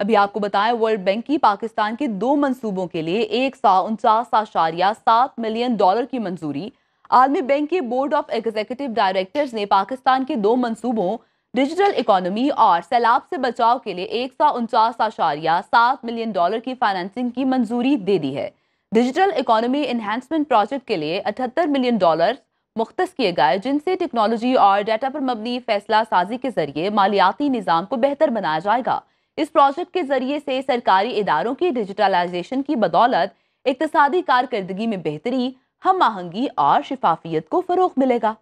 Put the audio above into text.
अभी आपको बताएं वर्ल्ड बैंक की पाकिस्तान के दो मंसूबों के लिए एक सौ उनचास आशारिया सात मिलियन डॉलर की मंजूरी आलमी बैंक के बोर्ड ऑफ एग्जीक्यूटिव डायरेक्टर्स ने पाकिस्तान के दो मंसूबों डिजिटल इकोनॉमी और सैलाब से बचाव के लिए एक सौ उनचास आशारिया सात मिलियन डॉलर की फाइनेंसिंग की मंजूरी दे दी है डिजिटल इकोनॉमी इन्हेंसमेंट प्रोजेक्ट के लिए अठहत्तर मिलियन डॉलर मुख्त किए गए जिनसे टेक्नोलॉजी और डाटा पर मबनी फैसला साजी के जरिए मालियाती निज़ाम को बेहतर बनाया जाएगा इस प्रोजेक्ट के जरिए से सरकारी इदारों की डिजिटलाइजेशन की बदौलत इकतदी कारकर्दगी में बेहतरी हम आहंगी और शिफाफियत को फ़रोग मिलेगा